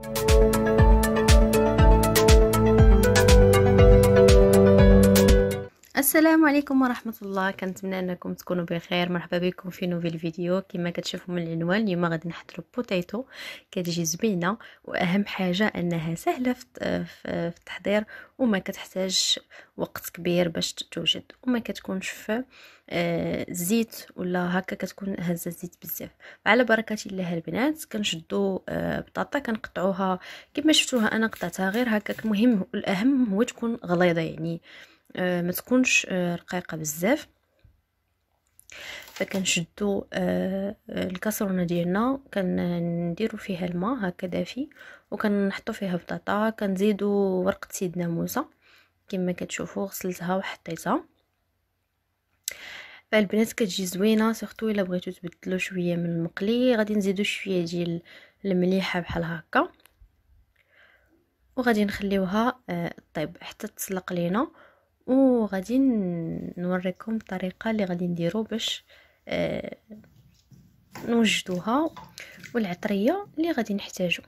Thank you السلام عليكم ورحمة الله كنتمنى انكم تكونوا بخير مرحبا بكم في نوفيل فيديو كما كتشوفوا من العنوان اليوم غادي نحضروا بوتيتو كتجي زوينه واهم حاجه انها سهله في التحضير وما كتحتاج وقت كبير باش توجد وما كتكونش في آه، زيت ولا هكا كتكون هزه الزيت بزاف على بركه الله البنات كنشدو آه، بطاطا كنقطعوها كما شفتوها انا قطعتها غير هكاك المهم الاهم هو تكون غليظه يعني آه، ما تكونش آه، رقيقه بزاف فكنشدو آه، الكاسرونه ديالنا كنديرو فيها الماء هكا دافي وكنحطو فيها بطاطا كنزيدو ورقه سيدنا موسى كما كتشوفوا غسلتها وحطيتها فالبنات كتجي زوينه سورتو الا بغيتو تبدلو شويه من المقلي غادي نزيدو شويه ديال المليحه بحال هكا وغادي نخليوها طيب حتى تسلق لينا وغادي نوريكم الطريقه اللي غادي نديرو باش آه نوجدوها والعطريه اللي غادي نحتاجو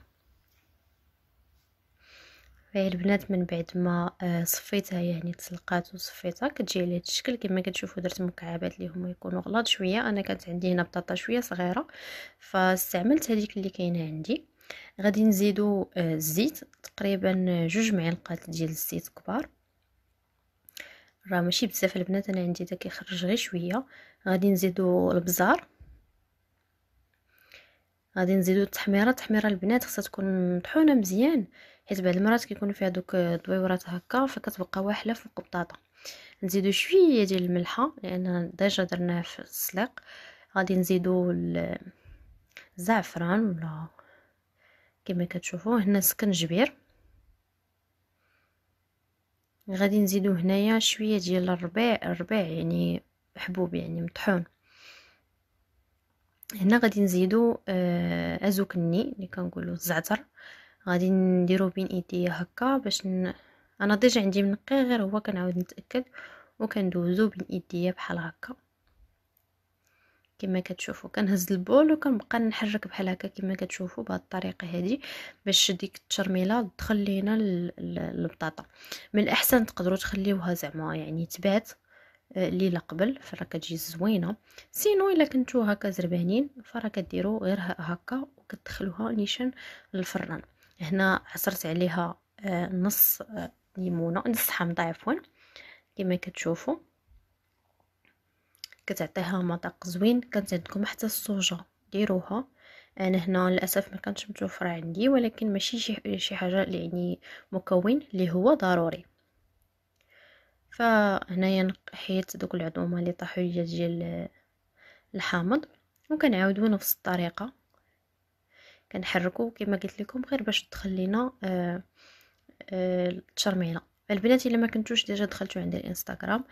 هاي البنات من بعد ما آه، صفيتها يعني تسلقات وصفيتها كتجي على هذا الشكل كما كتشوفوا درت مكعبات اللي هما يكونوا غلاط شويه انا كانت عندي هنا بطاطا شويه صغيره فاستعملت هذيك اللي كاينه عندي غادي نزيدو آه، الزيت تقريبا جوج معلقات ديال الزيت كبار راه ماشي بزاف البنات انا عندي داك كيخرج غير شويه غادي نزيدو البزار غادي نزيدو التحميره التحميره البنات خصها تكون مطحونه مزيان حيت بعض المرات كيكونوا فيها دوك الدويورات هكا فكتبقى واحله فوق البطاطا نزيدو شويه ديال الملحه لان ديجا درناه في السليق غادي نزيدو الزعفران ولا كما كتشوفوا هنا سكنجبير غادي نزيدو هنايا شويه ديال الربيع الربيع يعني حبوب يعني مطحون هنا غادي نزيدو آه ازوكني اللي كنقولو الزعتر غادي نديرو بين ايديا هكا باش ن... انا ديجا عندي منقي غير هو كنعاود نتاكد وكندوزو بين ايديا بحال هكا كما كتشوفوا كنهز البول وكنبقى نحرك بحال هكا كما كتشوفوا بهذه الطريقه هذه باش ديك الترميله تدخل لينا البطاطا من الاحسن تقدروا تخليوها زعما يعني تبات آه، ليله قبل فرا كتجي زوينه سينو الا كنتو هكا زربانين فرا كديروا غير هكا وكتدخلوها نيشان للفران هنا عصرت عليها آه، نص آه، ليمونه نص حامضه عفوا كما كتشوفوا كتعطيها مذاق زوين كانت عندكم حتى الصوجه ديروها انا هنا للاسف ما كانتش متوفره عندي ولكن ماشي شي, شي حاجه يعني مكون اللي هو ضروري فهنايا حيت دوك العظومه اللي طاحوا لي ديال الحامض وكنعاودو نفس الطريقه كنحركو كما قلت لكم غير باش تدخل لينا آه، آه، التشرميله البنات الا ما كنتوش ديجا دخلتو عند الانستغرام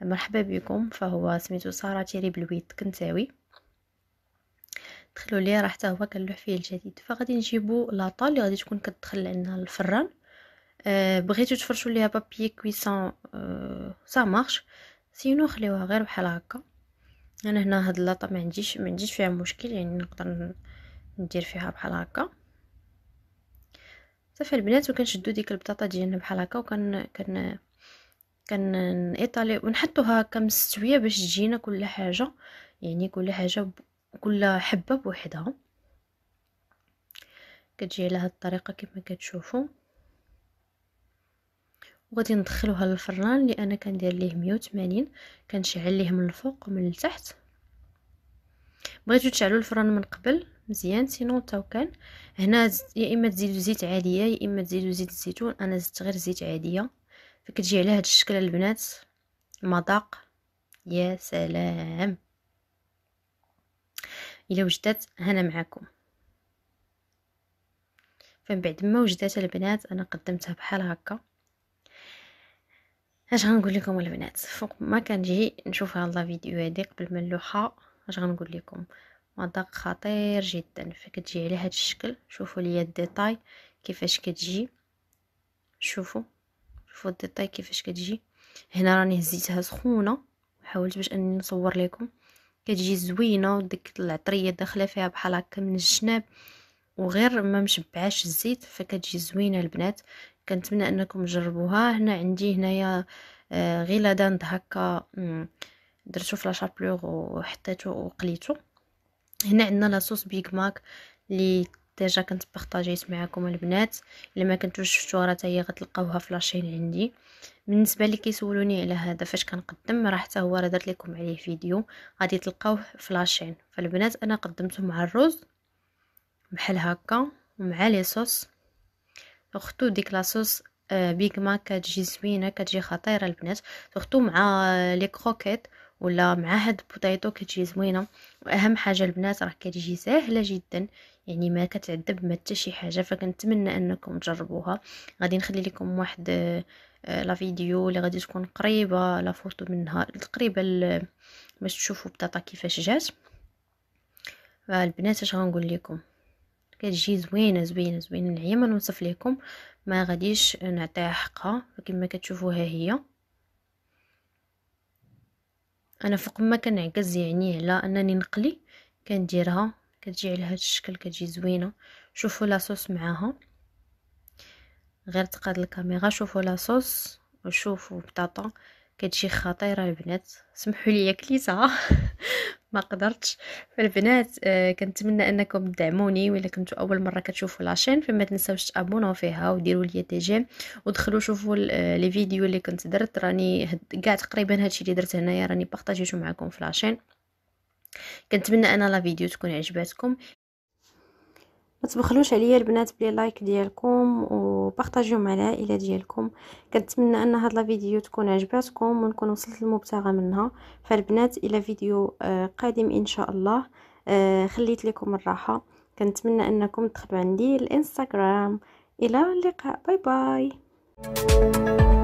مرحبا بكم فهو سميتو ساره تيري بلويت كنتاوي دخلوا ليه راه حتى هو كنلوح فيه الجديد فغادي نجيبو لاطا اللي غادي تكون كتدخل لنا الفران أه بغيتو تفرشوا ليها بابي كويسون أه سا مارش سينو خليوها غير بحال هكا انا هنا هاد لاطا ما عنديش ما عنديش فيها مشكل يعني نقدر ندير فيها بحال هكا صافي البنات وكنشدو ديك البطاطا ديالنا بحال هكا وكن كن ايطالي ونحطوها هكا مستويه باش تجينا كل حاجه يعني كل حاجه ب... كل حبه بوحدها كتجي على هاد الطريقه كما كتشوفوا وغادي ندخلوها للفران اللي انا كندير ليه 180 كنشعل ليه من الفوق ومن التحت بغيتو تشعلوا الفران من قبل مزيان سينو تاو كان هنا يا اما تزيدوا زيت عاديه يا اما تزيدوا زيت الزيتون انا زدت غير زيت عاديه فكتجي على هذا الشكل البنات مذاق يا سلام الا وجدات هنا معاكم فمن بعد ما وجدات البنات انا قدمتها بحال هكا اش غنقول لكم البنات فوق ما كنجي نشوف هاد لا فيديو هادي قبل ما نلوحها اش غنقول لكم مذاق خطير جدا فكتجي على هذا الشكل شوفوا لي الديتاي كيفاش كتجي شوفوا شوفوا الديتاي كيفاش كتجي هنا راني هزيتها سخونه حاولت باش اني نصور لكم كتجي زوينه وديك العطريه داخله فيها بحال هكا من الجناب وغير ما مشبعاش الزيت فكتجي زوينه البنات كنتمنى انكم تجربوها هنا عندي هنايا آه، داند هكا درتو في لاشابلوغ وحطيتو وقليتو هنا عندنا لاصوص بيغ ماك اللي ديجا كنت بارطاجيت معكم البنات الا ما كنتوش شفتوها راه هي غتلقاوها في لاشين عندي بالنسبه اللي كيسولوني على هذا فاش كنقدم راه حتى هو راه درت لكم عليه فيديو غادي تلقاوه في لاشين فالبنات انا قدمته مع الرز بحال هكا ومع لي صوص اختو ديك لاصوص آه، بيغ ماك كتجي زوينه كتجي خطيره البنات سورتو مع آه، لي كروكيت ولا مع هاد بوطيطو كتجي زوينه واهم حاجه البنات راه كتجي ساهله جدا يعني ما كتعذب ما حتى شي حاجه فكنتمنى انكم تجربوها غادي نخلي لكم واحد آه، لا فيديو اللي غادي تكون قريبه لا فوتو منها تقريبا آه، باش تشوفوا بطاطا كيفاش جات البنات اش غنقول لكم كتجي زوينه زوينه زوينه نعيا ما نوصف لكم ما غاديش نعطيها حقها كما كتشوفوها هي انا فوق ما كنعكز يعني على انني نقلي كنديرها كتجي على هذا الشكل كتجي زوينه شوفوا لاصوص معاها غير تقاد الكاميرا شوفوا لاصوص وشوفوا بطاطا كتجي خطيره البنات سمحوا لي كليتها ما قدرتش فالبنات آه كنتمنى انكم تدعموني ولا كنتو اول مره كتشوفوا لاشين فما تنساوش تابونوا فيها وديروا لي دي جيم ودخلوا شوفوا آه، لي فيديو اللي كنت درت راني كاع تقريبا هادشي اللي درت هنايا راني بارطاجيتو معكم في لاشين كنتمنى ان لا فيديو تكون عجباتكم ما تبخلوش عليا البنات بلي لايك ديالكم وبارطاجيو مع العائله ديالكم كنتمنى ان هاد لا فيديو تكون عجباتكم ونكون وصلت للمبتغى منها فالبنات الى فيديو آه، قادم ان شاء الله آه، خليت لكم الراحه كنتمنى انكم تدخلوا عندي الانستغرام الى اللقاء باي باي